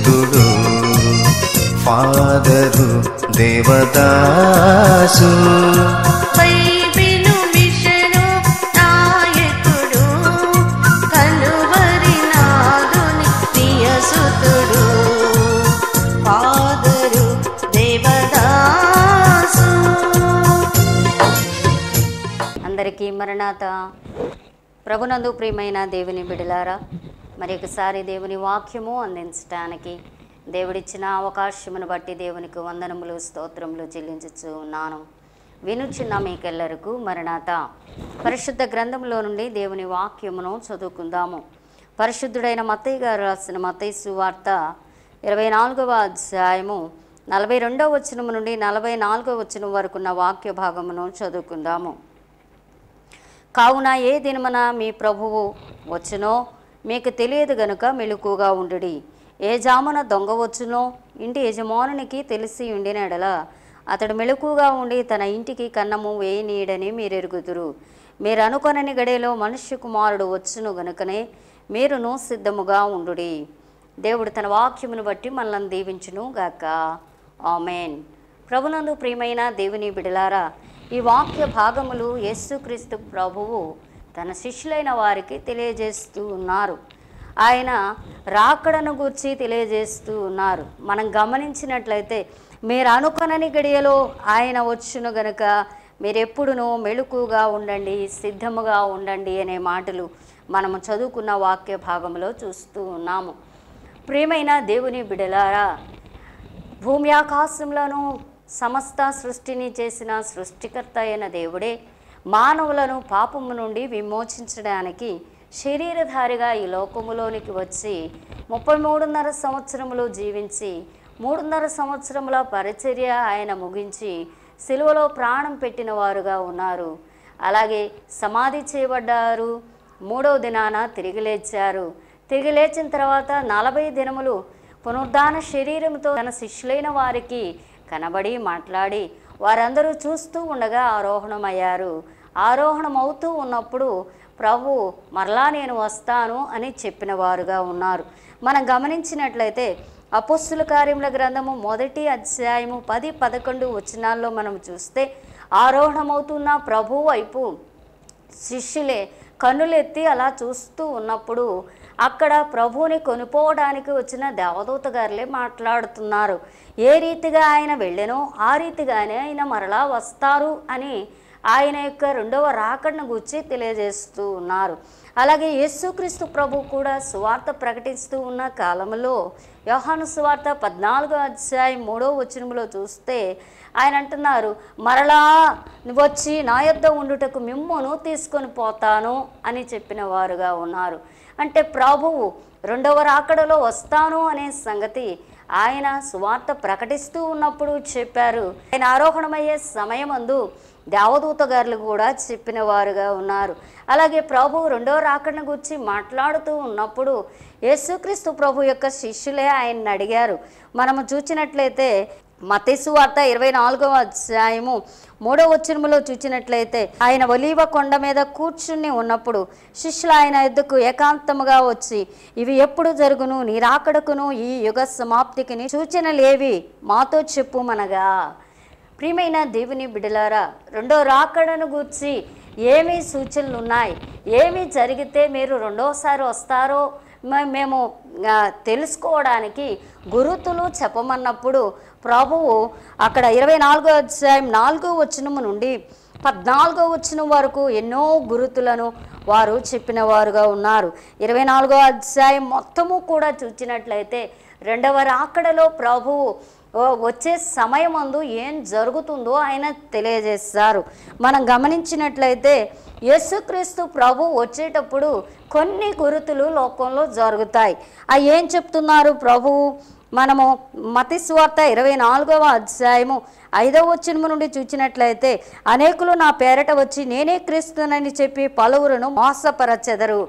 భక్తుడు ఫాదరు దేవదాసు అందరికీ మరణాత ప్రభునందు ప్రియమైన దేవుని బిడలారా మరి ఒకసారి దేవుని వాక్యము అందించడానికి దేవుడిచ్చిన అవకాశమును బట్టి దేవునికి వందనములు స్తోత్రములు చెల్లించచ్చు ఉన్నాను వినుచున్న మీకెల్లరకు మరణాత పరిశుద్ధ గ్రంథంలో నుండి దేవుని వాక్యమును చదువుకుందాము పరిశుద్ధుడైన మత్తయ్య గారు రాసిన మతయ్య సువార్త ఇరవై నాలుగవ అధ్యాయము నలభై రెండవ వచనము నుండి నలభై నాలుగవ వచనం వరకున్న వాక్య భాగమును చదువుకుందాము కావున ఏ దినమన మీ ప్రభువు వచ్చునో మీకు తెలియదు గనుక మెలుకుగా ఉండుడి ఏ జామున దొంగ వచ్చునో ఇంటి యజమానునికి తెలిసి ఉండినడల అతడు మెలుకుగా ఉండి తన ఇంటికి కన్నము వేయనీయడని మీరు ఎరుగుదురు మీరు అనుకొనని గడేలో మనుష్య కుమారుడు వచ్చును గనుకనే మీరును సిద్ధముగా ఉండుడి దేవుడు తన వాక్యమును బట్టి మనల్ని దీవించును గాక ఆమెన్ ప్రభునందు ప్రియమైన దేవుని బిడలారా ఈ వాక్య భాగములు యేసుక్రీస్తు ప్రభువు తన శిష్యులైన వారికి తెలియజేస్తూ ఉన్నారు ఆయన రాకడను గూర్చి తెలియజేస్తూ ఉన్నారు మనం గమనించినట్లయితే మీరు అనుకొనని గడియలో ఆయన వచ్చును గనుక మీరెప్పుడునూ మెలుకుగా ఉండండి సిద్ధముగా ఉండండి అనే మాటలు మనము చదువుకున్న వాక్య భాగంలో చూస్తూ ఉన్నాము ప్రేమైన దేవుని బిడలారా భూమి ఆకాశంలోనూ సమస్త సృష్టిని చేసిన సృష్టికర్త అయిన దేవుడే మానవులను పాపము నుండి విమోచించడానికి శరీరధారిగా ఈ లోకములోనికి వచ్చి ముప్పై మూడున్నర సంవత్సరములు జీవించి మూడున్నర సంవత్సరముల పరిచర్య ఆయన ముగించి సిలువలో ప్రాణం పెట్టిన వారుగా ఉన్నారు అలాగే సమాధి చేయబడ్డారు మూడవ దినాన తిరిగి లేచారు తిరిగి లేచిన తర్వాత నలభై దినములు పునరుద్ధాన శరీరంతో తన శిష్యులైన వారికి కనబడి మాట్లాడి వారందరూ చూస్తూ ఉండగా ఆరోహణమయ్యారు ఆరోహణమవుతూ ఉన్నప్పుడు ప్రభు మరలా నేను వస్తాను అని చెప్పిన వారుగా ఉన్నారు మనం గమనించినట్లయితే అపుస్తుల కార్యముల గ్రంథము మొదటి అధ్యాయము పది పదకొండు వచనాల్లో మనం చూస్తే ఆరోహణమవుతున్న ప్రభు వైపు శిష్యులే కన్నులెత్తి అలా చూస్తూ ఉన్నప్పుడు అక్కడ ప్రభువుని కొనుపోవడానికి వచ్చిన దేవదూత గారులే మాట్లాడుతున్నారు ఏ రీతిగా ఆయన వెళ్ళినో ఆ రీతిగానే ఆయన మరలా వస్తారు అని ఆయన యొక్క రెండవ రాకడ్ను గురించి తెలియజేస్తూ ఉన్నారు అలాగే యేసుక్రీస్తు ప్రభు కూడా సువార్త ప్రకటిస్తూ ఉన్న కాలంలో యోహాను సువార్త పద్నాలుగో అధ్యాయం మూడో వచనంలో చూస్తే ఆయన అంటున్నారు మరలా వచ్చి నా యొద్ద ఉండుటకు మిమ్మును తీసుకొని పోతాను అని చెప్పిన వారుగా ఉన్నారు అంటే ప్రభువు రెండవ రాకడలో వస్తాను అనే సంగతి ఆయన సువార్త ప్రకటిస్తూ ఉన్నప్పుడు చెప్పారు ఆయన ఆరోహణమయ్యే సమయమందు దేవదూత గారులు కూడా చెప్పిన వారుగా ఉన్నారు అలాగే ప్రభు రెండవ రాకడను గురించి మాట్లాడుతూ ఉన్నప్పుడు యేసుక్రీస్తు ప్రభు యొక్క శిష్యులే ఆయన్ని అడిగారు మనము చూచినట్లయితే మతేసు వార్త ఇరవై నాలుగవ అధ్యాయము మూడో వచ్చినములో చూచినట్లయితే ఆయన ఒలీవ కొండ మీద కూర్చుని ఉన్నప్పుడు శిష్యులు ఆయన ఎద్దుకు ఏకాంతముగా వచ్చి ఇవి ఎప్పుడు జరుగును నీ రాకడకును ఈ యుగ సమాప్తికిని సూచనలేవి మాతో చెప్పుమనగా ప్రియమైన దేవుని బిడలారా రెండో రాకడను గూర్చి ఏమి సూచనలు ఉన్నాయి ఏమి జరిగితే మీరు రెండోసారి వస్తారో మేము తెలుసుకోవడానికి గురుతులు చెప్పమన్నప్పుడు ప్రభువు అక్కడ ఇరవై నాలుగో అధ్యాయం నాలుగో వచనము నుండి పద్నాలుగో వచ్చిన వరకు ఎన్నో గురుతులను వారు చెప్పిన వారుగా ఉన్నారు ఇరవై నాలుగో అధ్యాయం మొత్తము కూడా చూచినట్లయితే రెండవ రాకడలో ప్రభువు వచ్చే సమయం అందు ఏం జరుగుతుందో ఆయన తెలియజేస్తారు మనం గమనించినట్లయితే యేసుక్రీస్తు ప్రభు వచ్చేటప్పుడు కొన్ని గురుతులు లోకంలో జరుగుతాయి ఆ ఏం చెప్తున్నారు ప్రభువు మనము మతి స్వార్త ఇరవై నాలుగవ అధ్యాయము ఐదవ వచ్చినము నుండి చూచినట్లయితే అనేకులు నా పేరట వచ్చి నేనే క్రీస్తునని చెప్పి పలువురును మోసపరచెదరు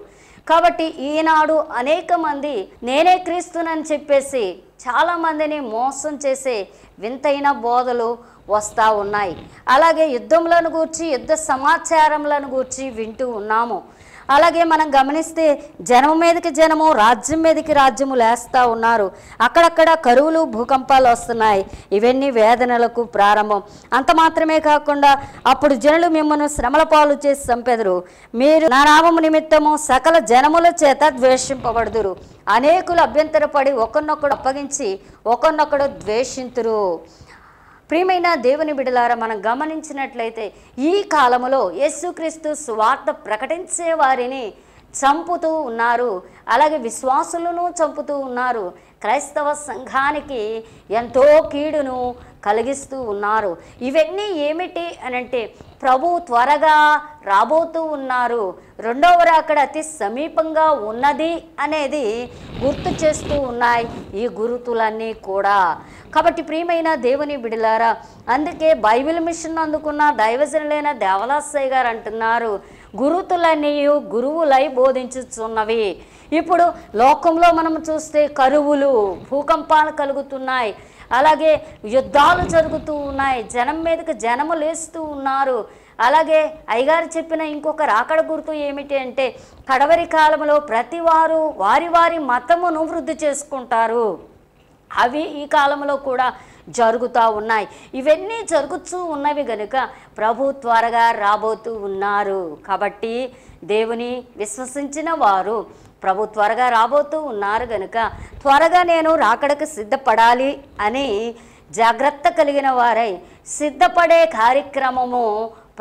కాబట్టి ఈనాడు అనేక మంది నేనే క్రీస్తునని చెప్పేసి చాలామందిని మోసం చేసే వింతైన బోధలు వస్తూ ఉన్నాయి అలాగే యుద్ధములను గూర్చి యుద్ధ సమాచారములను గూర్చి వింటూ ఉన్నాము అలాగే మనం గమనిస్తే జనం మీదకి జనము రాజ్యం మీదకి రాజ్యము లేస్తూ ఉన్నారు అక్కడక్కడ కరువులు భూకంపాలు వస్తున్నాయి ఇవన్నీ వేదనలకు ప్రారంభం అంత మాత్రమే కాకుండా అప్పుడు జనులు మిమ్మల్ని శ్రమల పాలు చేసి చంపెదరు మీరు నా నామము నిమిత్తము సకల జనముల చేత ద్వేషింపబడుదురు అనేకులు అభ్యంతరపడి ఒకరినొకడు అప్పగించి ఒకరినొకడు ద్వేషింతురు ప్రియమైన దేవుని బిడలారా మనం గమనించినట్లయితే ఈ కాలములో యేసుక్రీస్తు స్వార్థ ప్రకటించే వారిని చంపుతూ ఉన్నారు అలాగే విశ్వాసులను చంపుతూ ఉన్నారు క్రైస్తవ సంఘానికి ఎంతో కీడును కలిగిస్తూ ఉన్నారు ఇవన్నీ ఏమిటి అని అంటే ప్రభు త్వరగా రాబోతూ ఉన్నారు రెండవ రాకడ అతి సమీపంగా ఉన్నది అనేది గుర్తు చేస్తూ ఉన్నాయి ఈ గురుతులన్నీ కూడా కాబట్టి ప్రియమైన దేవుని బిడిలారా అందుకే బైబిల్ మిషన్ అందుకున్న దైవజనులైన దేవలాసయ్య గారు అంటున్నారు గురుతులనియు గురువులై బోధించుచున్నవి ఇప్పుడు లోకంలో మనం చూస్తే కరువులు భూకంపాలు కలుగుతున్నాయి అలాగే యుద్ధాలు జరుగుతూ ఉన్నాయి జనం మీదకి జనము లేస్తూ ఉన్నారు అలాగే అయ్యగారు చెప్పిన ఇంకొక రాకడ గుర్తు ఏమిటి అంటే కడవరి కాలంలో ప్రతి వారు వారి వారి మతమును వృద్ధి చేసుకుంటారు అవి ఈ కాలంలో కూడా జరుగుతూ ఉన్నాయి ఇవన్నీ జరుగుతూ ఉన్నవి గనుక ప్రభు త్వరగా రాబోతూ ఉన్నారు కాబట్టి దేవుని విశ్వసించిన వారు ప్రభు త్వరగా రాబోతూ ఉన్నారు గనుక త్వరగా నేను రాకడకు సిద్ధపడాలి అని జాగ్రత్త కలిగిన వారై సిద్ధపడే కార్యక్రమము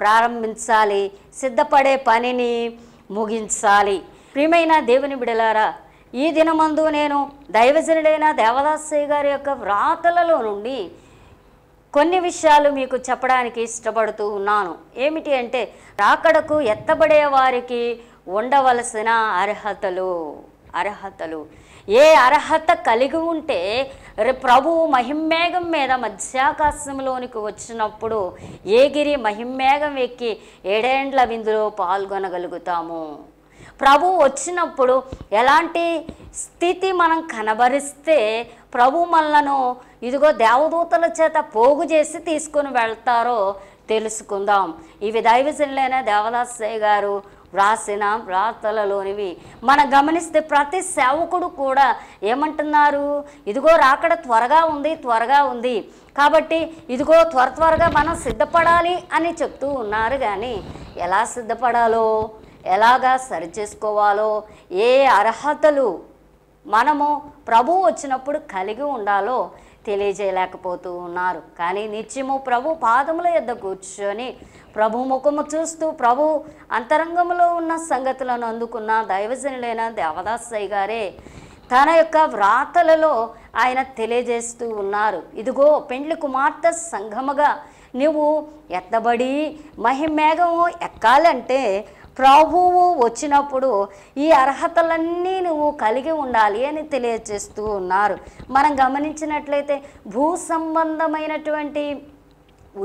ప్రారంభించాలి సిద్ధపడే పనిని ముగించాలి ప్రియమైన దేవుని బిడలారా ఈ దినమందు నేను దైవజనుడైన దేవదాసయ్య గారి యొక్క వ్రాతలలో నుండి కొన్ని విషయాలు మీకు చెప్పడానికి ఇష్టపడుతూ ఉన్నాను ఏమిటి అంటే రాకడకు ఎత్తబడే వారికి ఉండవలసిన అర్హతలు అర్హతలు ఏ అర్హత కలిగి ఉంటే ప్రభువు మహిమేఘం మీద మధ్యాకాశంలోనికి వచ్చినప్పుడు ఏగిరి మహిమేఘం ఎక్కి ఏడేండ్ల విందులో పాల్గొనగలుగుతాము ప్రభు వచ్చినప్పుడు ఎలాంటి స్థితి మనం కనబరిస్తే ప్రభు మనలను ఇదిగో దేవదూతల చేత పోగు చేసి తీసుకొని వెళ్తారో తెలుసుకుందాం ఇవి దైవజనులైన దేవదాసయ్య గారు వ్రాసిన వ్రాతలలోనివి మనం గమనిస్తే ప్రతి సేవకుడు కూడా ఏమంటున్నారు ఇదిగో రాకడ త్వరగా ఉంది త్వరగా ఉంది కాబట్టి ఇదిగో త్వర త్వరగా మనం సిద్ధపడాలి అని చెప్తూ ఉన్నారు కానీ ఎలా సిద్ధపడాలో ఎలాగా సరిచేసుకోవాలో ఏ అర్హతలు మనము ప్రభు వచ్చినప్పుడు కలిగి ఉండాలో తెలియజేయలేకపోతూ ఉన్నారు కానీ నిత్యము ప్రభు పాదముల యొద్ద కూర్చొని ప్రభు ముఖము చూస్తూ ప్రభు అంతరంగంలో ఉన్న సంగతులను అందుకున్న దైవజనులైన దేవదాసయ్య గారే తన యొక్క వ్రాతలలో ఆయన తెలియజేస్తూ ఉన్నారు ఇదిగో పెండ్లి కుమార్తె సంఘముగా నువ్వు ఎత్తబడి మహిమేఘము ఎక్కాలంటే ప్రభువు వచ్చినప్పుడు ఈ అర్హతలన్నీ నువ్వు కలిగి ఉండాలి అని తెలియజేస్తూ ఉన్నారు మనం గమనించినట్లయితే భూ సంబంధమైనటువంటి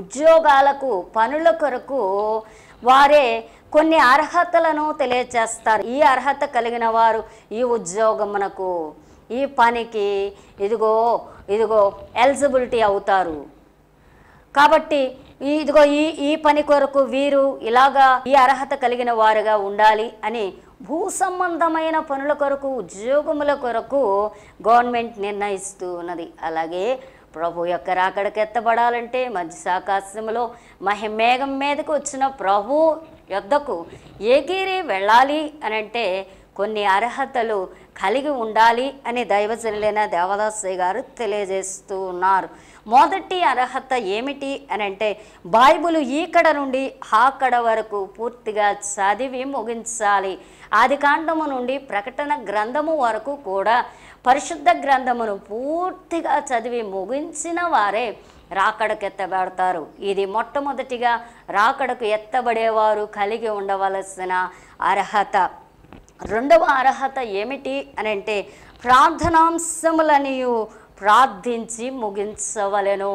ఉద్యోగాలకు పనుల కొరకు వారే కొన్ని అర్హతలను తెలియజేస్తారు ఈ అర్హత కలిగిన వారు ఈ ఉద్యోగమునకు ఈ పనికి ఇదిగో ఇదిగో ఎలిజిబిలిటీ అవుతారు కాబట్టి ఇదిగో ఈ ఈ పని కొరకు వీరు ఇలాగా ఈ అర్హత కలిగిన వారుగా ఉండాలి అని భూ సంబంధమైన పనుల కొరకు ఉద్యోగముల కొరకు గవర్నమెంట్ నిర్ణయిస్తూ ఉన్నది అలాగే ప్రభు యొక్క రాకడకు ఎత్తబడాలంటే సాకాశంలో మహిమేఘం మీదకు వచ్చిన ప్రభు యొద్దకు ఏకీరి వెళ్ళాలి అని అంటే కొన్ని అర్హతలు కలిగి ఉండాలి అని దైవజనులైన దేవదాసు గారు తెలియజేస్తూ ఉన్నారు మొదటి అర్హత ఏమిటి అని అంటే బైబులు ఈకడ నుండి హాకడ వరకు పూర్తిగా చదివి ముగించాలి ఆది కాండము నుండి ప్రకటన గ్రంథము వరకు కూడా పరిశుద్ధ గ్రంథమును పూర్తిగా చదివి ముగించిన వారే రాకడకు ఎత్తబడతారు ఇది మొట్టమొదటిగా రాకడకు ఎత్తబడేవారు కలిగి ఉండవలసిన అర్హత రెండవ అర్హత ఏమిటి అని అంటే ప్రార్థనాంశములనియు ప్రార్థించి ముగించవలెను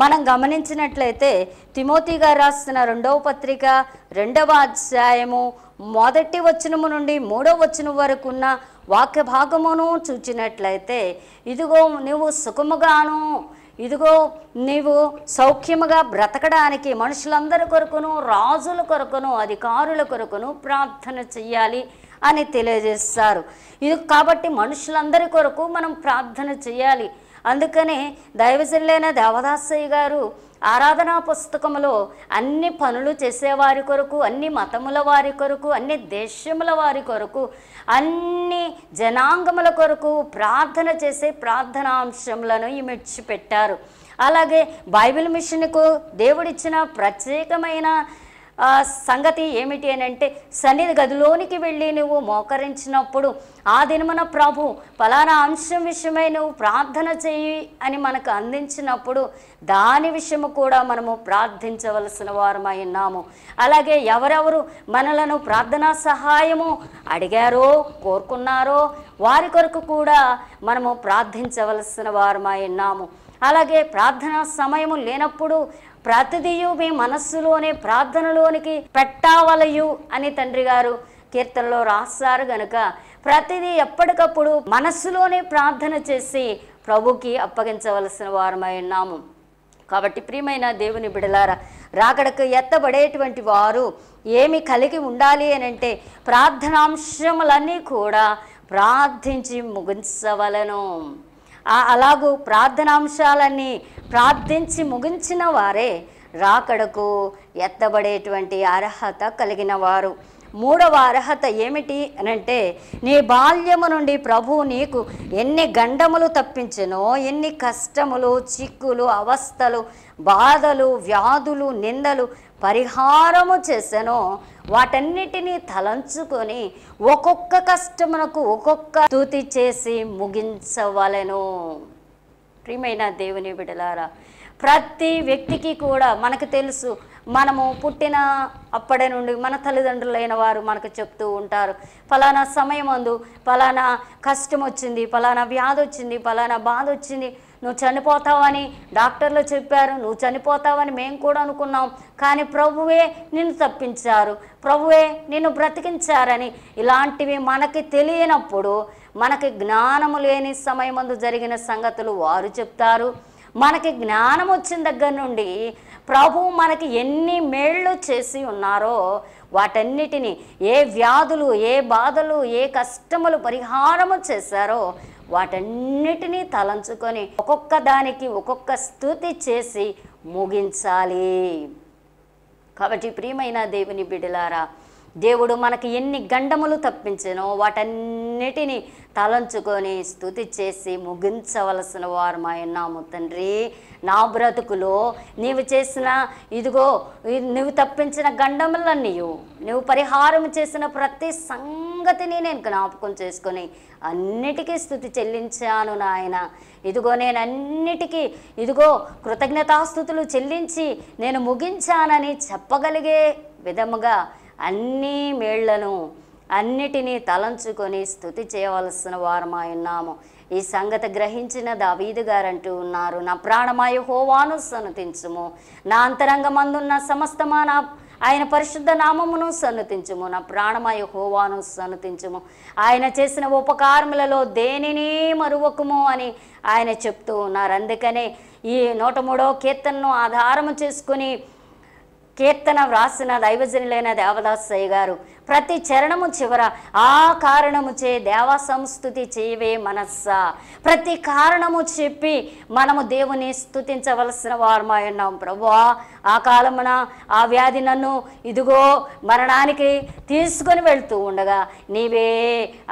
మనం గమనించినట్లయితే తిమోతి గారు రాసిన రెండవ పత్రిక రెండవ అధ్యాయము మొదటి వచనము నుండి మూడవ వచనం వరకు ఉన్న వాక్య భాగమును చూచినట్లయితే ఇదిగో నువ్వు సుఖముగాను ఇదిగో నీవు సౌఖ్యముగా బ్రతకడానికి మనుషులందరి కొరకును రాజుల కొరకును అధికారుల కొరకును ప్రార్థన చెయ్యాలి అని తెలియజేస్తారు ఇది కాబట్టి మనుషులందరి కొరకు మనం ప్రార్థన చేయాలి అందుకనే దైవజల్లైన దేవదాసయ్య గారు ఆరాధనా పుస్తకంలో అన్ని పనులు చేసేవారి కొరకు అన్ని మతముల వారి కొరకు అన్ని దేశముల వారి కొరకు అన్ని జనాంగముల కొరకు ప్రార్థన చేసే ప్రార్థనాంశములను ఇమిడ్చిపెట్టారు అలాగే బైబిల్ మిషన్కు దేవుడిచ్చిన ప్రత్యేకమైన సంగతి ఏమిటి అని అంటే సన్నిధి గదిలోనికి వెళ్ళి నువ్వు మోకరించినప్పుడు ఆ దినమున ప్రభు ఫలానా అంశం విషయమై నువ్వు ప్రార్థన చెయ్యి అని మనకు అందించినప్పుడు దాని విషయము కూడా మనము ప్రార్థించవలసిన వారమై ఉన్నాము అలాగే ఎవరెవరు మనలను ప్రార్థనా సహాయము అడిగారో కోరుకున్నారో వారి కొరకు కూడా మనము ప్రార్థించవలసిన వారమై ఉన్నాము అలాగే ప్రార్థనా సమయము లేనప్పుడు ప్రతిదియు మీ మనస్సులోనే ప్రార్థనలోనికి పెట్టావలయు అని తండ్రి గారు కీర్తనలో రాస్తారు గనుక ప్రతిదీ ఎప్పటికప్పుడు మనస్సులోనే ప్రార్థన చేసి ప్రభుకి అప్పగించవలసిన వారమై ఉన్నాము కాబట్టి ప్రియమైన దేవుని బిడలారా రాకడకు ఎత్తబడేటువంటి వారు ఏమి కలిగి ఉండాలి అని అంటే ప్రార్థనాంశములన్నీ కూడా ప్రార్థించి ముగించవలను అలాగూ ప్రార్థనాంశాలన్నీ ప్రార్థించి ముగించిన వారే రాకడకు ఎత్తబడేటువంటి అర్హత కలిగిన వారు మూడవ అర్హత ఏమిటి అనంటే నీ బాల్యము నుండి ప్రభువు నీకు ఎన్ని గండములు తప్పించనో ఎన్ని కష్టములు చిక్కులు అవస్థలు బాధలు వ్యాధులు నిందలు పరిహారము చేశానో వాటన్నిటినీ తలంచుకొని ఒక్కొక్క కష్టమునకు ఒక్కొక్క స్థుతి చేసి ముగించవలను ప్రియమైన దేవుని బిడలారా ప్రతి వ్యక్తికి కూడా మనకు తెలుసు మనము పుట్టిన అప్పటి నుండి మన తల్లిదండ్రులైన వారు మనకు చెప్తూ ఉంటారు ఫలానా సమయం అందు ఫలానా కష్టం వచ్చింది ఫలానా వ్యాధి వచ్చింది ఫలానా బాధ వచ్చింది నువ్వు చనిపోతావని డాక్టర్లు చెప్పారు నువ్వు చనిపోతావని మేము కూడా అనుకున్నాం కానీ ప్రభువే నిన్ను తప్పించారు ప్రభువే నిన్ను బ్రతికించారని ఇలాంటివి మనకి తెలియనప్పుడు మనకి జ్ఞానము లేని సమయమందు జరిగిన సంగతులు వారు చెప్తారు మనకి జ్ఞానం వచ్చిన దగ్గర నుండి ప్రభువు మనకి ఎన్ని మేళ్ళు చేసి ఉన్నారో వాటన్నిటిని ఏ వ్యాధులు ఏ బాధలు ఏ కష్టములు పరిహారము చేశారో వాటన్నిటినీ తలంచుకొని ఒక్కొక్క దానికి ఒక్కొక్క స్థుతి చేసి ముగించాలి కాబట్టి ప్రియమైన దేవుని బిడ్డలారా దేవుడు మనకి ఎన్ని గండములు తప్పించినో వాటన్నిటిని తలంచుకొని స్థుతి చేసి ముగించవలసిన వారు మా ఎన్నాము తండ్రి నా బ్రతుకులో నీవు చేసిన ఇదిగో నువ్వు తప్పించిన గండములన్నీయు నువ్వు పరిహారం చేసిన ప్రతి సంగతిని నేను జ్ఞాపకం చేసుకొని అన్నిటికీ స్థుతి చెల్లించాను నాయన ఇదిగో నేను అన్నిటికీ ఇదిగో కృతజ్ఞతాస్థుతులు చెల్లించి నేను ముగించానని చెప్పగలిగే విధముగా అన్ని మేళ్లను అన్నిటినీ తలంచుకొని స్థుతి చేయవలసిన వారమా ఉన్నాము ఈ సంగతి గ్రహించిన దావీదు గారు అంటూ ఉన్నారు నా ప్రాణమాయు హోవాను సన్నతించుము నా అంతరంగమందున్న సమస్తమా నా ఆయన పరిశుద్ధ నామమును సన్నతించుము నా ప్రాణమాయ హోవాను సన్నతించుము ఆయన చేసిన ఉపకారములలో దేనిని మరువకుము అని ఆయన చెప్తూ ఉన్నారు అందుకనే ఈ నూట మూడో కీర్తనను ఆధారము చేసుకుని కీర్తన వ్రాసిన దైవజనులైన దేవదాసయ్య గారు ప్రతి చరణము చివర ఆ కారణము చే దేవ సంస్థుతి చేయవే మనస్స ప్రతి కారణము చెప్పి మనము దేవుని స్థుతించవలసిన వారమై ఉన్నాం ప్రభువా ఆ కాలమున ఆ వ్యాధి నన్ను ఇదిగో మరణానికి తీసుకొని వెళ్తూ ఉండగా నీవే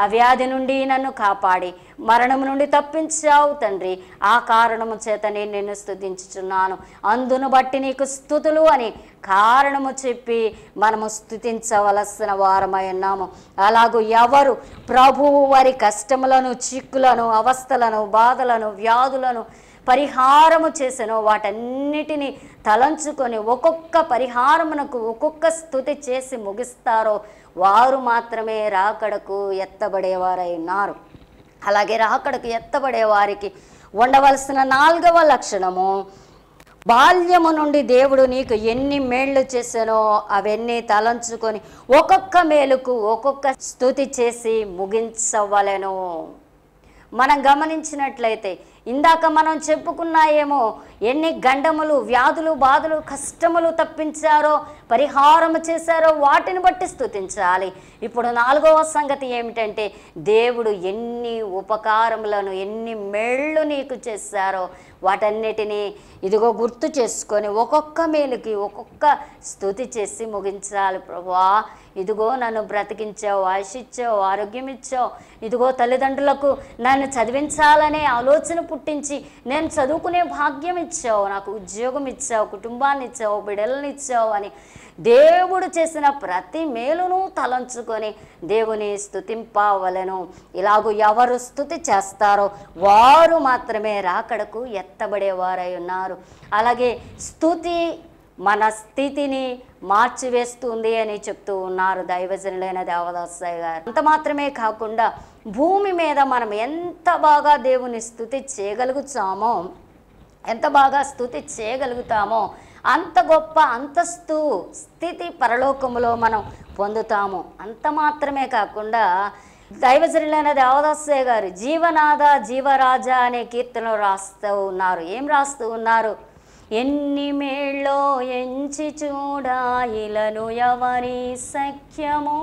ఆ వ్యాధి నుండి నన్ను కాపాడి మరణము నుండి తప్పించావు తండ్రి ఆ కారణము చేత నేను నిన్ను స్థుతించుచున్నాను అందును బట్టి నీకు స్థుతులు అని కారణము చెప్పి మనము స్థుతించవలసిన వారమై ఉన్నాము అలాగూ ఎవరు ప్రభువు వారి కష్టములను చిక్కులను అవస్థలను బాధలను వ్యాధులను పరిహారము చేసెనో వాటన్నిటిని తలంచుకొని ఒక్కొక్క పరిహారమునకు ఒక్కొక్క స్థుతి చేసి ముగిస్తారో వారు మాత్రమే రాకడకు ఎత్తబడేవారై ఉన్నారు అలాగే రాకడకు ఎత్తబడే వారికి ఉండవలసిన నాలుగవ లక్షణము బాల్యము నుండి దేవుడు నీకు ఎన్ని మేళ్ళు చేశానో అవన్నీ తలంచుకొని ఒక్కొక్క మేలుకు ఒక్కొక్క స్థుతి చేసి ముగించవలను మనం గమనించినట్లయితే ఇందాక మనం చెప్పుకున్నాయేమో ఎన్ని గండములు వ్యాధులు బాధలు కష్టములు తప్పించారో పరిహారం చేశారో వాటిని బట్టి స్థుతించాలి ఇప్పుడు నాలుగవ సంగతి ఏమిటంటే దేవుడు ఎన్ని ఉపకారములను ఎన్ని మెళ్ళు నీకు చేశారో వాటన్నిటినీ ఇదిగో గుర్తు చేసుకొని ఒక్కొక్క మేలుకి ఒక్కొక్క స్థుతి చేసి ముగించాలి ప్రభా ఇదిగో నన్ను బ్రతికించావు ఆశిచ్చావు ఆరోగ్యం ఇచ్చావు ఇదిగో తల్లిదండ్రులకు నన్ను చదివించాలనే ఆలోచన పుట్టించి నేను చదువుకునే భాగ్యం ఇచ్చావు నాకు ఉద్యోగం ఇచ్చావు కుటుంబాన్ని ఇచ్చావు బిడలను ఇచ్చావు అని దేవుడు చేసిన ప్రతి మేలును తలంచుకొని దేవుని స్థుతింపవలను ఇలాగూ ఎవరు స్థుతి చేస్తారో వారు మాత్రమే రాకడకు ఎత్తబడేవారై ఉన్నారు అలాగే స్థుతి మన స్థితిని మార్చివేస్తుంది అని చెప్తూ ఉన్నారు దైవజనులైన దేవదాసాయి గారు అంత మాత్రమే కాకుండా భూమి మీద మనం ఎంత బాగా దేవుని స్థుతి చేయగలుగుతామో ఎంత బాగా స్థుతి చేయగలుగుతామో అంత గొప్ప అంతస్తు స్థితి పరలోకములో మనం పొందుతాము అంత మాత్రమే కాకుండా దైవజనులైన దేవదాసే గారు జీవనాథ జీవరాజా అనే కీర్తనలు రాస్తూ ఉన్నారు ఏం రాస్తూ ఉన్నారు ఎన్ని మేళ్ళో ఎంచి చూడాయిలను ఎవరి సఖ్యము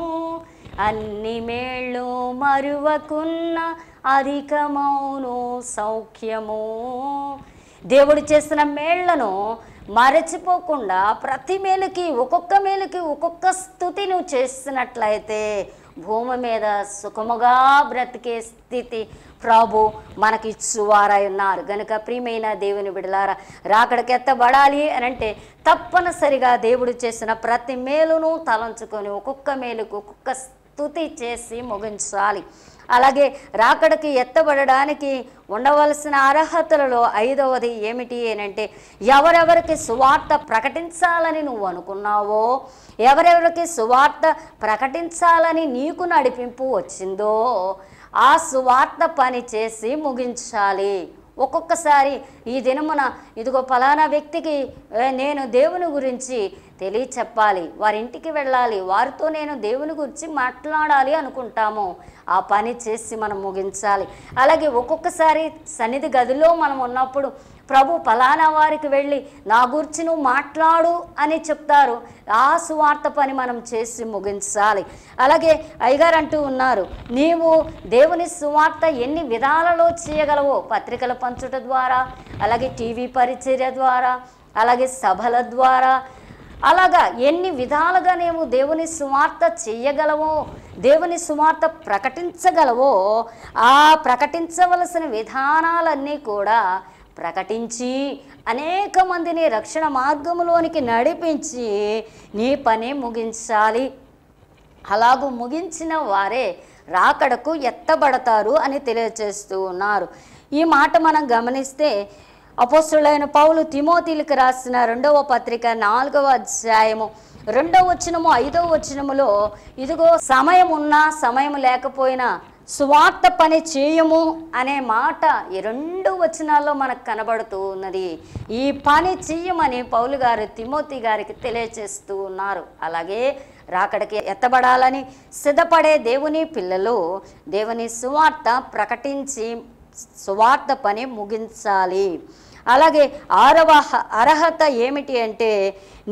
అన్ని మేళ్ళు మరువకున్న అధికమౌను సౌఖ్యము దేవుడు చేసిన మేళ్లను మరచిపోకుండా ప్రతి మేలుకి ఒక్కొక్క మేలుకి ఒక్కొక్క స్థుతి నువ్వు చేస్తున్నట్లయితే భూమి మీద సుఖముగా బ్రతికే స్థితి ప్రభు మనకి ఇచ్చువారై ఉన్నారు గనుక ప్రియమైన దేవుని బిడలారా రాకడికి ఎత్తబడాలి అని అంటే తప్పనిసరిగా దేవుడు చేసిన ప్రతి మేలును తలంచుకొని ఒక్కొక్క మేలుకు ఒక్కొక్క స్థుతి చేసి ముగించాలి అలాగే రాకడికి ఎత్తబడడానికి ఉండవలసిన అర్హతలలో ఐదవది ఏమిటి అంటే ఎవరెవరికి సువార్త ప్రకటించాలని నువ్వు అనుకున్నావో ఎవరెవరికి సువార్త ప్రకటించాలని నీకు నడిపింపు వచ్చిందో ఆ సువార్త పని చేసి ముగించాలి ఒక్కొక్కసారి ఈ దినమున ఇదిగో ఫలానా వ్యక్తికి నేను దేవుని గురించి తెలియ చెప్పాలి వారి ఇంటికి వెళ్ళాలి వారితో నేను దేవుని గురించి మాట్లాడాలి అనుకుంటాము ఆ పని చేసి మనం ముగించాలి అలాగే ఒక్కొక్కసారి సన్నిధి గదిలో మనం ఉన్నప్పుడు ప్రభు ఫలానా వారికి వెళ్ళి నా గురించి నువ్వు మాట్లాడు అని చెప్తారు ఆ సువార్త పని మనం చేసి ముగించాలి అలాగే అయ్యగారు అంటూ ఉన్నారు నీవు దేవుని సువార్త ఎన్ని విధాలలో చేయగలవో పత్రికల పంచుట ద్వారా అలాగే టీవీ పరిచర్య ద్వారా అలాగే సభల ద్వారా అలాగా ఎన్ని విధాలుగా నేను దేవుని సువార్త చెయ్యగలవో దేవుని సువార్త ప్రకటించగలవో ఆ ప్రకటించవలసిన విధానాలన్నీ కూడా ప్రకటించి అనేక మందిని రక్షణ మార్గంలోనికి నడిపించి నీ పని ముగించాలి అలాగూ ముగించిన వారే రాకడకు ఎత్తబడతారు అని తెలియజేస్తూ ఉన్నారు ఈ మాట మనం గమనిస్తే అపోస్తులైన పౌలు తిమోతిలకు రాసిన రెండవ పత్రిక నాలుగవ అధ్యాయము రెండవ వచనము ఐదవ వచనములో ఇదిగో సమయం ఉన్నా సమయం లేకపోయినా స్వార్థ పని చేయము అనే మాట ఈ రెండు వచనాల్లో మనకు కనబడుతూ ఉన్నది ఈ పని చేయమని పౌలు గారు తిమోతి గారికి తెలియచేస్తూ ఉన్నారు అలాగే రాకడికి ఎత్తబడాలని సిద్ధపడే దేవుని పిల్లలు దేవుని సువార్త ప్రకటించి సువార్త పని ముగించాలి అలాగే ఆరవ అర్హత ఏమిటి అంటే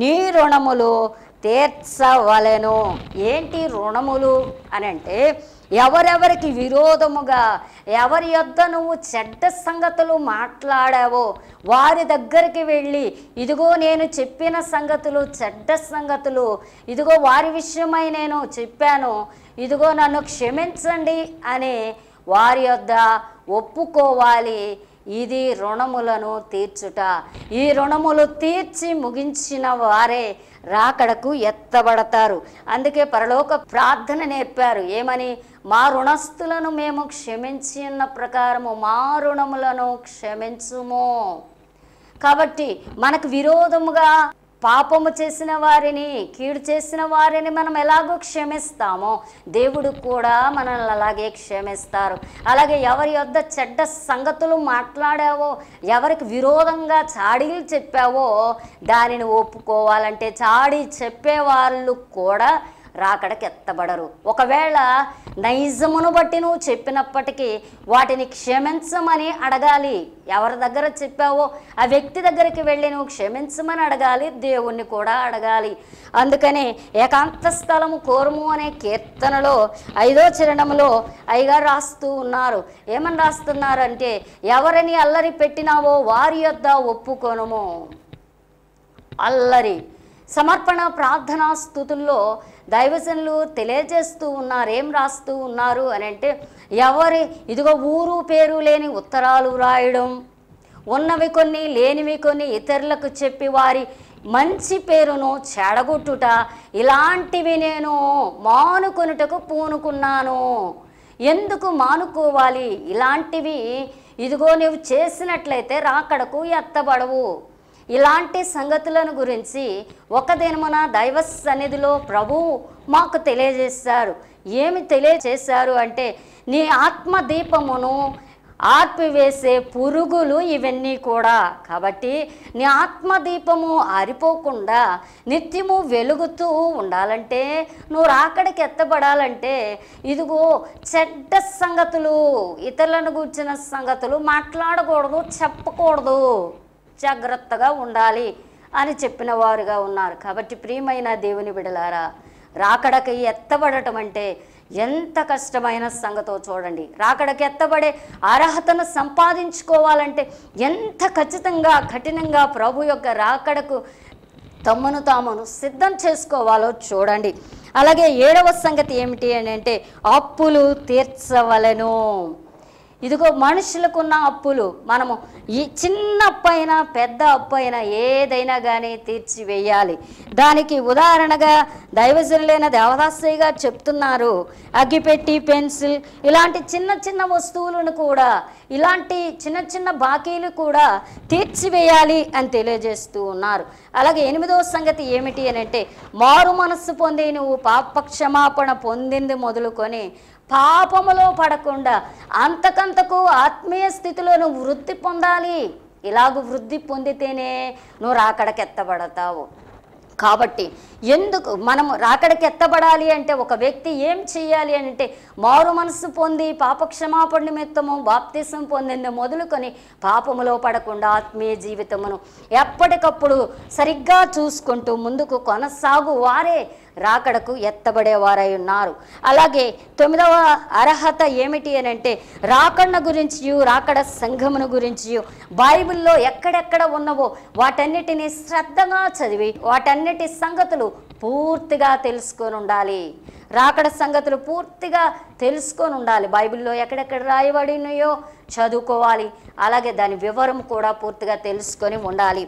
నీ రుణములు తీర్చవలెను ఏంటి రుణములు అని అంటే ఎవరెవరికి విరోధముగా ఎవరి యొద్ద నువ్వు చెడ్డ సంగతులు మాట్లాడావో వారి దగ్గరికి వెళ్ళి ఇదిగో నేను చెప్పిన సంగతులు చెడ్డ సంగతులు ఇదిగో వారి విషయమై నేను చెప్పాను ఇదిగో నన్ను క్షమించండి అని వారి యొద్ద ఒప్పుకోవాలి ఇది రుణములను తీర్చుట ఈ రుణములు తీర్చి ముగించిన వారే రాకడకు ఎత్తబడతారు అందుకే పరలోక ప్రార్థన నేర్పారు ఏమని మా రుణస్తులను మేము క్షమించిన ప్రకారము మా రుణములను క్షమించుము కాబట్టి మనకు విరోధముగా పాపము చేసిన వారిని కీడు చేసిన వారిని మనం ఎలాగో క్షమిస్తామో దేవుడు కూడా మనల్ని అలాగే క్షమిస్తారు అలాగే ఎవరి యొద్ద చెడ్డ సంగతులు మాట్లాడావో ఎవరికి విరోధంగా చాడీలు చెప్పావో దానిని ఒప్పుకోవాలంటే చాడీ వాళ్ళు కూడా రాకడకెత్తబడరు ఒకవేళ నైజమును బట్టి నువ్వు చెప్పినప్పటికీ వాటిని క్షమించమని అడగాలి ఎవరి దగ్గర చెప్పావో ఆ వ్యక్తి దగ్గరికి వెళ్ళి నువ్వు క్షమించమని అడగాలి దేవుణ్ణి కూడా అడగాలి అందుకని ఏకాంత స్థలము కోరము అనే కీర్తనలో ఐదో చరణంలో అయ్యగారు రాస్తూ ఉన్నారు ఏమని రాస్తున్నారంటే ఎవరిని అల్లరి పెట్టినావో వారి యొద్ద ఒప్పుకోనము అల్లరి సమర్పణ ప్రార్థనా స్థుతుల్లో దైవజనులు తెలియజేస్తూ ఉన్నారు ఏం రాస్తూ ఉన్నారు అని అంటే ఎవరి ఇదిగో ఊరు పేరు లేని ఉత్తరాలు రాయడం ఉన్నవి కొన్ని లేనివి కొన్ని ఇతరులకు చెప్పి వారి మంచి పేరును చెడగొట్టుట ఇలాంటివి నేను మానుకొనుటకు పూనుకున్నాను ఎందుకు మానుకోవాలి ఇలాంటివి ఇదిగో నువ్వు చేసినట్లయితే రాకడకు ఎత్తబడవు ఇలాంటి సంగతులను గురించి ఒక దినమున దైవ సన్నిధిలో ప్రభువు మాకు తెలియజేశారు ఏమి తెలియజేశారు అంటే నీ ఆత్మ దీపమును ఆర్పివేసే పురుగులు ఇవన్నీ కూడా కాబట్టి నీ ఆత్మదీపము ఆరిపోకుండా నిత్యము వెలుగుతూ ఉండాలంటే నువ్వు రాకడికి ఎత్తబడాలంటే ఇదిగో చెడ్డ సంగతులు ఇతరులను గుర్చిన సంగతులు మాట్లాడకూడదు చెప్పకూడదు జాగ్రత్తగా ఉండాలి అని చెప్పిన వారుగా ఉన్నారు కాబట్టి ప్రియమైన దేవుని బిడలారా రాకడకి ఎత్తబడటం అంటే ఎంత కష్టమైన సంగతో చూడండి రాకడకి ఎత్తబడే అర్హతను సంపాదించుకోవాలంటే ఎంత ఖచ్చితంగా కఠినంగా ప్రభు యొక్క రాకడకు తమను తామును సిద్ధం చేసుకోవాలో చూడండి అలాగే ఏడవ సంగతి ఏమిటి అని అంటే అప్పులు తీర్చవలను ఇదిగో మనుషులకున్న అప్పులు మనము ఈ చిన్న అప్పైనా పెద్ద అప్పైనా ఏదైనా కానీ తీర్చివేయాలి దానికి ఉదాహరణగా దైవజనులైన దేవదాసయ్య గారు చెప్తున్నారు అగ్గిపెట్టి పెన్సిల్ ఇలాంటి చిన్న చిన్న వస్తువులను కూడా ఇలాంటి చిన్న చిన్న బాకీలు కూడా తీర్చివేయాలి అని తెలియజేస్తూ ఉన్నారు అలాగే ఎనిమిదవ సంగతి ఏమిటి అని అంటే మారు మనస్సు పొంది నువ్వు పాపక్షమాపణ క్షమాపణ పొందింది మొదలుకొని పాపములో పడకుండా అంతకంతకు ఆత్మీయ స్థితిలో నువ్వు వృద్ధి పొందాలి ఇలాగ వృద్ధి పొందితేనే నువ్వు రాకడకి ఎత్తబడతావు కాబట్టి ఎందుకు మనం రాకడికి ఎత్తబడాలి అంటే ఒక వ్యక్తి ఏం చేయాలి అంటే మారు మనస్సు పొంది పాపక్షమాపణ నిమిత్తము బాప్తిసం పొందింది మొదలుకొని పాపములో పడకుండా ఆత్మీయ జీవితమును ఎప్పటికప్పుడు సరిగ్గా చూసుకుంటూ ముందుకు కొనసాగు వారే రాకడకు ఎత్తబడేవారై ఉన్నారు అలాగే తొమ్మిదవ అర్హత ఏమిటి అని అంటే రాకడను గురించి రాకడ సంఘమును గురించి బైబిల్లో ఎక్కడెక్కడ ఉన్నవో వాటన్నిటిని శ్రద్ధగా చదివి వాటన్నిటి సంగతులు పూర్తిగా తెలుసుకొని ఉండాలి రాకడ సంగతులు పూర్తిగా తెలుసుకొని ఉండాలి బైబిల్లో ఎక్కడెక్కడ రాయబడినాయో చదువుకోవాలి అలాగే దాని వివరం కూడా పూర్తిగా తెలుసుకొని ఉండాలి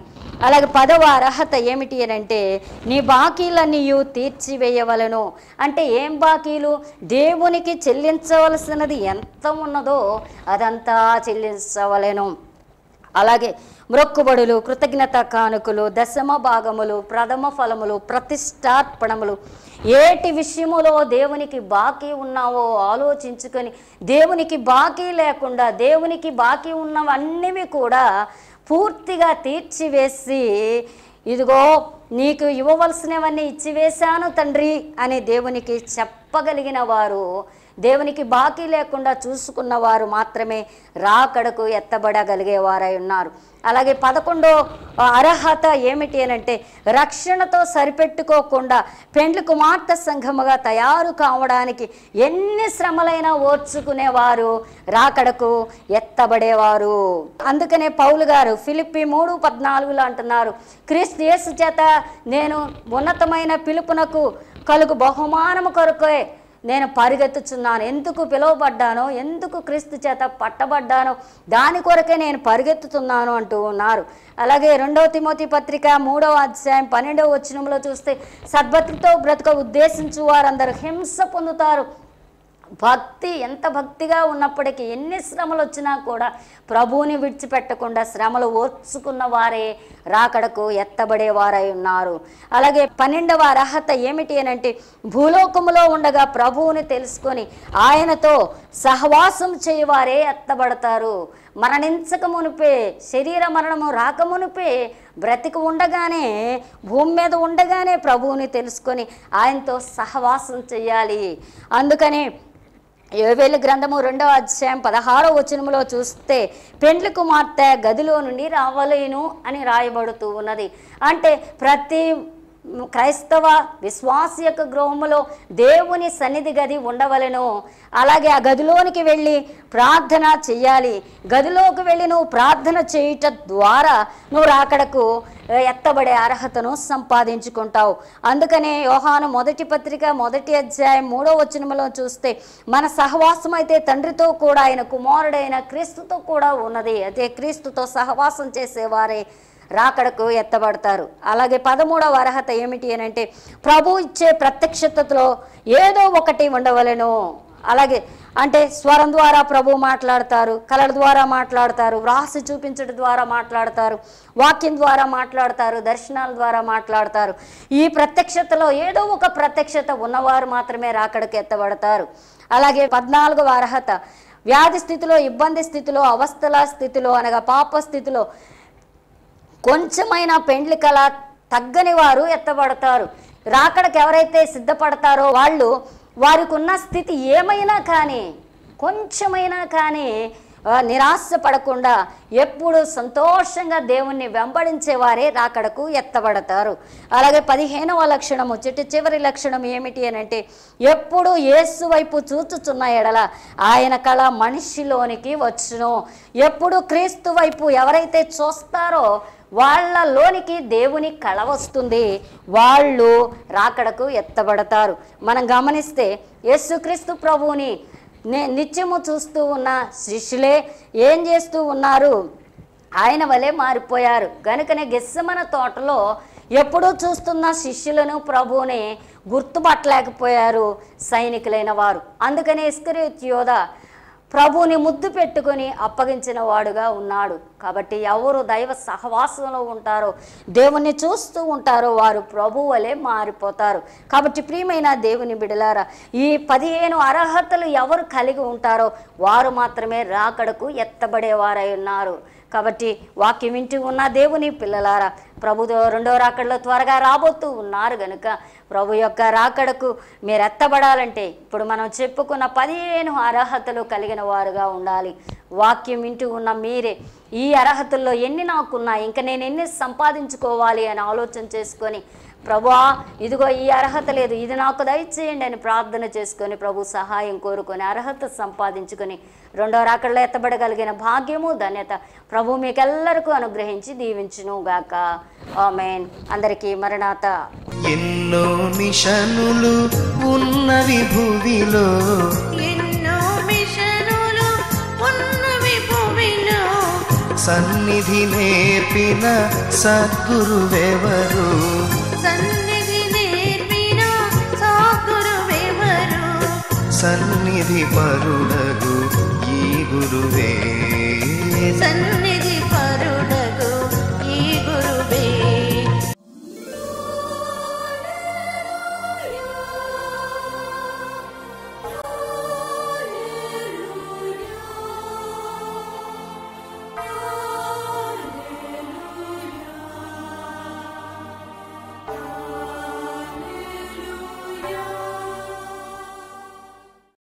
అలాగే పదవ అర్హత ఏమిటి అని అంటే నీ బాకీలన్నీ తీర్చివేయవలను అంటే ఏం బాకీలు దేవునికి చెల్లించవలసినది ఎంత ఉన్నదో అదంతా చెల్లించవలను అలాగే మ్రొక్కుబడులు కృతజ్ఞత కానుకలు దశమ భాగములు ప్రథమ ఫలములు ప్రతిష్టార్పణములు ఏటి విషయములో దేవునికి బాకీ ఉన్నావో ఆలోచించుకొని దేవునికి బాకీ లేకుండా దేవునికి బాకీ ఉన్నవన్నీ కూడా పూర్తిగా తీర్చివేసి ఇదిగో నీకు ఇవ్వవలసినవన్నీ ఇచ్చివేశాను తండ్రి అని దేవునికి చెప్పగలిగిన వారు దేవునికి బాకీ లేకుండా చూసుకున్న వారు మాత్రమే రాకడకు ఎత్తబడగలిగేవారై ఉన్నారు అలాగే పదకొండో అర్హత ఏమిటి అని అంటే రక్షణతో సరిపెట్టుకోకుండా పెండ్లి కుమార్తె సంఘముగా తయారు కావడానికి ఎన్ని శ్రమలైనా ఓర్చుకునేవారు రాకడకు ఎత్తబడేవారు అందుకనే పౌలు గారు ఫిలిప్పి మూడు పద్నాలుగులో అంటున్నారు క్రీస్తు యేసు చేత నేను ఉన్నతమైన పిలుపునకు కలుగు బహుమానము కొరకే నేను పరిగెత్తుచున్నాను ఎందుకు పిలువబడ్డానో ఎందుకు క్రీస్తు చేత పట్టబడ్డానో దాని కొరకే నేను పరిగెత్తుతున్నాను అంటూ ఉన్నారు అలాగే రెండవ తిమోతి పత్రిక మూడవ అధ్యాయం పన్నెండవ వచ్చినంలో చూస్తే సద్భక్తితో బ్రతుక ఉద్దేశించు వారందరూ హింస పొందుతారు భక్తి ఎంత భక్తిగా ఉన్నప్పటికీ ఎన్ని శ్రమలు వచ్చినా కూడా ప్రభువుని విడిచిపెట్టకుండా శ్రమలు ఓర్చుకున్న వారే రాకడకు ఎత్తబడేవారై ఉన్నారు అలాగే పన్నెండవ అర్హత ఏమిటి అని అంటే భూలోకములో ఉండగా ప్రభువుని తెలుసుకొని ఆయనతో సహవాసం చేయవారే ఎత్తబడతారు మరణించక మునిపే శరీర మరణము రాకమునిపే బ్రతికి ఉండగానే భూమి మీద ఉండగానే ప్రభువుని తెలుసుకొని ఆయనతో సహవాసం చేయాలి అందుకని యోవేలు గ్రంథము రెండవ అధ్యాయం పదహారో వచనములో చూస్తే పెండ్లి కుమార్తె గదిలో నుండి రావలేను అని రాయబడుతూ ఉన్నది అంటే ప్రతి క్రైస్తవ విశ్వాస యొక్క గృహములో దేవుని సన్నిధి గది ఉండవలను అలాగే ఆ గదిలోనికి వెళ్ళి ప్రార్థన చేయాలి గదిలోకి వెళ్ళి నువ్వు ప్రార్థన చేయుట ద్వారా నువ్వు అక్కడకు ఎత్తబడే అర్హతను సంపాదించుకుంటావు అందుకనే యోహాను మొదటి పత్రిక మొదటి అధ్యాయం మూడో వచనంలో చూస్తే మన సహవాసం అయితే తండ్రితో కూడా ఆయన కుమారుడైన క్రీస్తుతో కూడా ఉన్నది అదే క్రీస్తుతో సహవాసం చేసేవారే రాకడకు ఎత్తబడతారు అలాగే పదమూడవ అర్హత ఏమిటి అని అంటే ప్రభు ఇచ్చే ప్రత్యక్షతలో ఏదో ఒకటి ఉండవలను అలాగే అంటే స్వరం ద్వారా ప్రభు మాట్లాడతారు కళల ద్వారా మాట్లాడతారు వ్రాసి చూపించడం ద్వారా మాట్లాడతారు వాక్యం ద్వారా మాట్లాడతారు దర్శనాల ద్వారా మాట్లాడతారు ఈ ప్రత్యక్షతలో ఏదో ఒక ప్రత్యక్షత ఉన్నవారు మాత్రమే రాకడకు ఎత్తబడతారు అలాగే పద్నాలుగవ అర్హత వ్యాధి స్థితిలో ఇబ్బంది స్థితిలో అవస్థల స్థితిలో అనగా పాప స్థితిలో కొంచెమైన పెండ్లి కళ తగ్గని వారు ఎత్తబడతారు రాకడకు ఎవరైతే సిద్ధపడతారో వాళ్ళు వారికి ఉన్న స్థితి ఏమైనా కానీ కొంచెమైనా కానీ నిరాశ పడకుండా ఎప్పుడు సంతోషంగా దేవుణ్ణి వెంబడించేవారే రాకడకు ఎత్తబడతారు అలాగే పదిహేనవ లక్షణము చిట్టు చివరి లక్షణం ఏమిటి అని అంటే ఎప్పుడు ఏసు వైపు చూచుచున్న ఎడల ఆయన కళ మనిషిలోనికి వచ్చును ఎప్పుడు క్రీస్తు వైపు ఎవరైతే చూస్తారో వాళ్ళలోనికి దేవుని కళ వస్తుంది వాళ్ళు రాకడకు ఎత్తబడతారు మనం గమనిస్తే యేసుక్రీస్తు ప్రభువుని నిత్యము చూస్తూ ఉన్న శిష్యులే ఏం చేస్తూ ఉన్నారు ఆయన వలె మారిపోయారు కనుకనే గెస్సమన తోటలో ఎప్పుడూ చూస్తున్న శిష్యులను ప్రభువుని గుర్తుపట్టలేకపోయారు సైనికులైన వారు అందుకనే యోధ ప్రభుని ముద్దు పెట్టుకుని అప్పగించిన వాడుగా ఉన్నాడు కాబట్టి ఎవరు దైవ సహవాసంలో ఉంటారో దేవుణ్ణి చూస్తూ ఉంటారో వారు ప్రభు వలె మారిపోతారు కాబట్టి ప్రియమైన దేవుని బిడలారా ఈ పదిహేను అర్హతలు ఎవరు కలిగి ఉంటారో వారు మాత్రమే రాకడకు ఎత్తబడేవారై ఉన్నారు కాబట్టి వాక్యం ఇంటి ఉన్న దేవుని పిల్లలారా ప్రభు రెండో రాకడలో త్వరగా రాబోతూ ఉన్నారు గనుక ప్రభు యొక్క రాకడకు మీరు ఎత్తబడాలంటే ఇప్పుడు మనం చెప్పుకున్న పదిహేను అర్హతలు కలిగిన వారుగా ఉండాలి వాక్యం ఇంటి ఉన్న మీరే ఈ అర్హతల్లో ఎన్ని నాకున్నా ఇంకా నేను ఎన్ని సంపాదించుకోవాలి అని ఆలోచన చేసుకొని ప్రభా ఇదిగో ఈ అర్హత లేదు ఇది నాకు దయచేయండి అని ప్రార్థన చేసుకొని ప్రభు సహాయం కోరుకొని అర్హత సంపాదించుకొని రెండో రాకడలో ఎత్తబడగలిగిన భాగ్యము ధన్యత ప్రభు మీకెల్లరికూ అనుగ్రహించి దీవించును గాక ఆమెన్ అందరికీ మరణాత ఎన్నో మిషనులు ఉన్నవి భూమిలో ఎన్నో మిషనులు ఉన్నవి భూమిలో సన్నిధి నేర్పిన సద్గురువెవరు సన్నిధి పరుడగు ఈ గురువే సన్నిధి పరుడగు